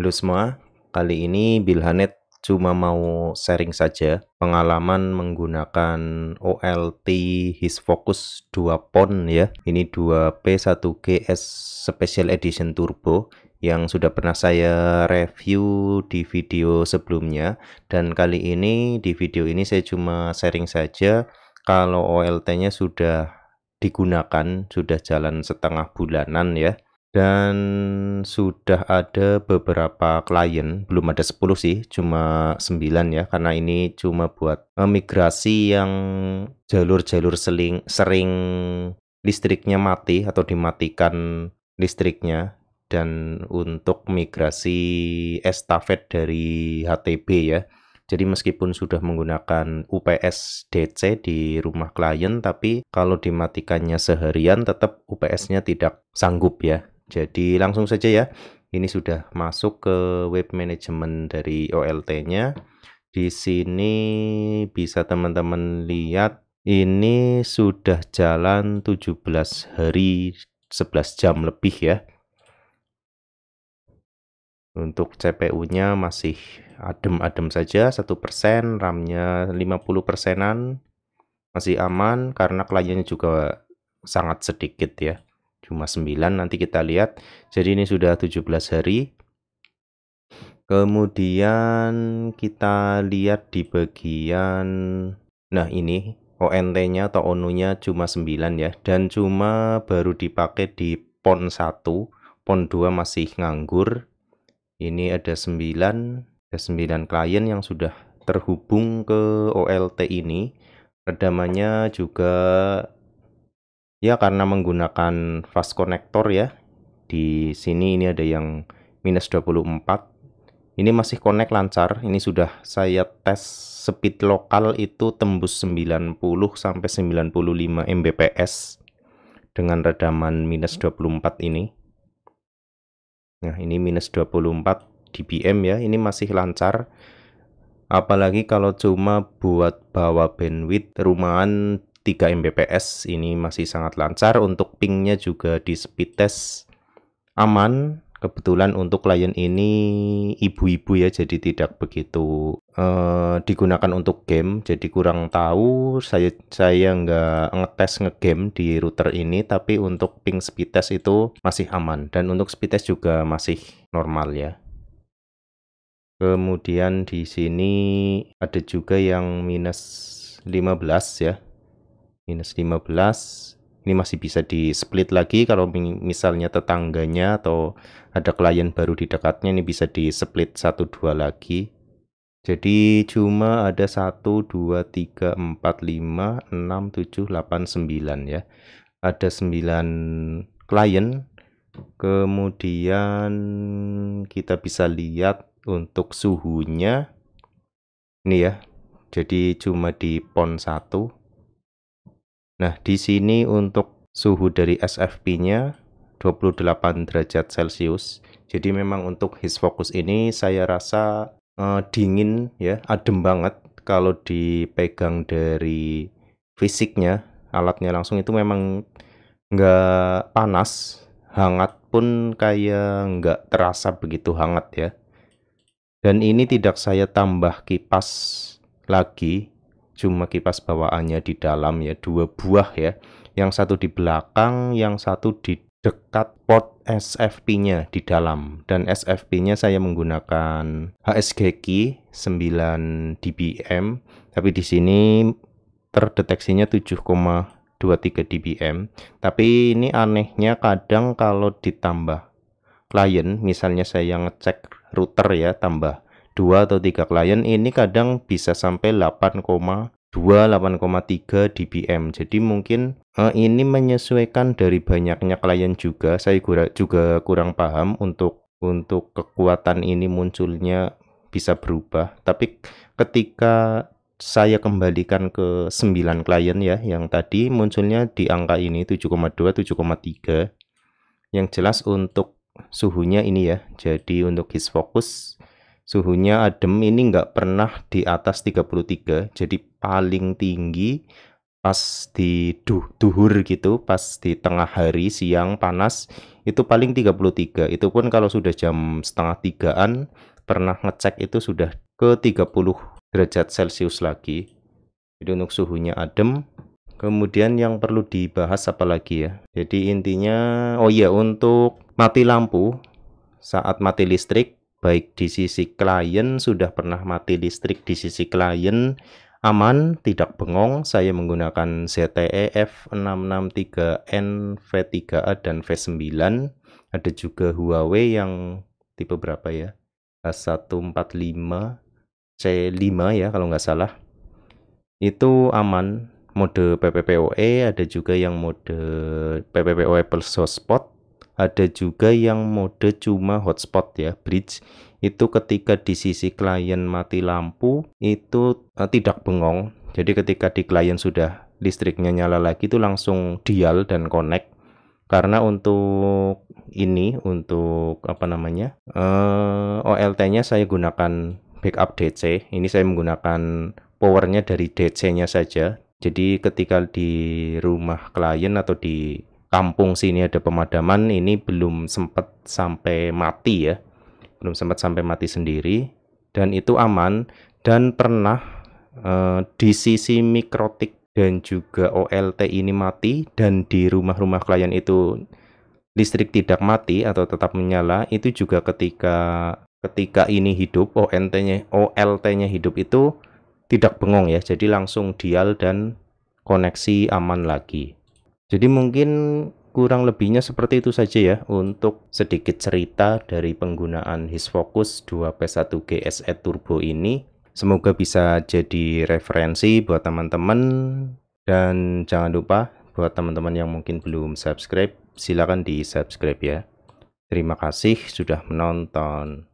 Halo semua, kali ini Bilhanet cuma mau sharing saja pengalaman menggunakan OLT His Focus 2 PON ya. Ini 2P1GS Special Edition Turbo yang sudah pernah saya review di video sebelumnya dan kali ini di video ini saya cuma sharing saja kalau OLT-nya sudah digunakan sudah jalan setengah bulanan ya dan sudah ada beberapa klien, belum ada 10 sih, cuma 9 ya karena ini cuma buat eh, migrasi yang jalur-jalur seling sering listriknya mati atau dimatikan listriknya dan untuk migrasi estafet dari HTB ya. Jadi meskipun sudah menggunakan UPS DC di rumah klien, tapi kalau dimatikannya seharian tetap UPS-nya tidak sanggup ya. Jadi langsung saja ya. Ini sudah masuk ke web management dari OLT-nya. Di sini bisa teman-teman lihat ini sudah jalan 17 hari 11 jam lebih ya. Untuk CPU-nya masih adem-adem saja, satu persen, RAM-nya 50 persenan, masih aman karena kliennya juga sangat sedikit ya cuma 9 nanti kita lihat jadi ini sudah 17 hari kemudian kita lihat di bagian nah ini ONT nya atau ONU nya cuma 9 ya dan cuma baru dipakai di PON 1 PON 2 masih nganggur ini ada 9 ada 9 klien yang sudah terhubung ke OLT ini redamannya juga Ya karena menggunakan fast connector ya. Di sini ini ada yang minus 24. Ini masih connect lancar. Ini sudah saya tes speed lokal itu tembus 90 sampai 95 Mbps dengan redaman minus 24 ini. Nah, ini minus 24 dBm ya. Ini masih lancar. Apalagi kalau cuma buat bawa bandwidth rumahan 3 Mbps ini masih sangat lancar untuk pingnya juga di speed test aman kebetulan untuk klien ini ibu-ibu ya jadi tidak begitu uh, digunakan untuk game jadi kurang tahu saya saya nggak ngetes ngegame di router ini tapi untuk ping speed test itu masih aman dan untuk speed test juga masih normal ya kemudian di sini ada juga yang minus 15 ya minus 15 ini masih bisa di split lagi kalau misalnya tetangganya atau ada klien baru di dekatnya ini bisa di split 1 2 lagi jadi cuma ada 1 2 3 4 5 6 7 8 9 ya ada 9 klien kemudian kita bisa lihat untuk suhunya ini ya jadi cuma di pon 1 Nah, di sini untuk suhu dari SFP-nya 28 derajat Celcius. Jadi memang untuk his focus ini saya rasa uh, dingin ya, adem banget kalau dipegang dari fisiknya, alatnya langsung itu memang nggak panas, hangat pun kayak nggak terasa begitu hangat ya. Dan ini tidak saya tambah kipas lagi cuma kipas bawaannya di dalam ya dua buah ya yang satu di belakang yang satu di dekat port SFP-nya di dalam dan SFP-nya saya menggunakan HSG key 9 dBm tapi di sini terdeteksinya 7,23 dBm tapi ini anehnya kadang kalau ditambah klien misalnya saya ngecek router ya tambah dua atau tiga klien ini kadang bisa sampai 8,2 8,3 dBm jadi mungkin eh, ini menyesuaikan dari banyaknya klien juga saya juga kurang paham untuk untuk kekuatan ini munculnya bisa berubah tapi ketika saya kembalikan ke 9 klien ya yang tadi munculnya di angka ini 7,2 7,3 yang jelas untuk suhunya ini ya jadi untuk his focus suhunya adem ini nggak pernah di atas 33 jadi paling tinggi pas di duh, duhur gitu pas di tengah hari siang panas itu paling 33 itu pun kalau sudah jam setengah tigaan pernah ngecek itu sudah ke 30 derajat celcius lagi jadi untuk suhunya adem kemudian yang perlu dibahas apa lagi ya jadi intinya oh iya untuk mati lampu saat mati listrik baik di sisi klien sudah pernah mati listrik di sisi klien aman tidak bengong saya menggunakan ZTE F663N V3A dan V9 ada juga Huawei yang tipe berapa ya K145 C5 ya kalau nggak salah itu aman mode PPPoE ada juga yang mode PPPoE plus hotspot ada juga yang mode cuma hotspot ya bridge itu ketika di sisi klien mati lampu itu uh, tidak bengong jadi ketika di klien sudah listriknya nyala lagi itu langsung dial dan connect karena untuk ini untuk apa namanya uh, eh, OLT nya saya gunakan backup DC ini saya menggunakan powernya dari DC nya saja jadi ketika di rumah klien atau di kampung sini ada pemadaman ini belum sempat sampai mati ya belum sempat sampai mati sendiri dan itu aman dan pernah uh, di sisi mikrotik dan juga OLT ini mati dan di rumah-rumah klien itu listrik tidak mati atau tetap menyala itu juga ketika ketika ini hidup olt nya OLT-nya hidup itu tidak bengong ya jadi langsung dial dan koneksi aman lagi jadi mungkin kurang lebihnya seperti itu saja ya untuk sedikit cerita dari penggunaan Hisfocus 2 p 1 gse Turbo ini. Semoga bisa jadi referensi buat teman-teman dan jangan lupa buat teman-teman yang mungkin belum subscribe, silakan di subscribe ya. Terima kasih sudah menonton.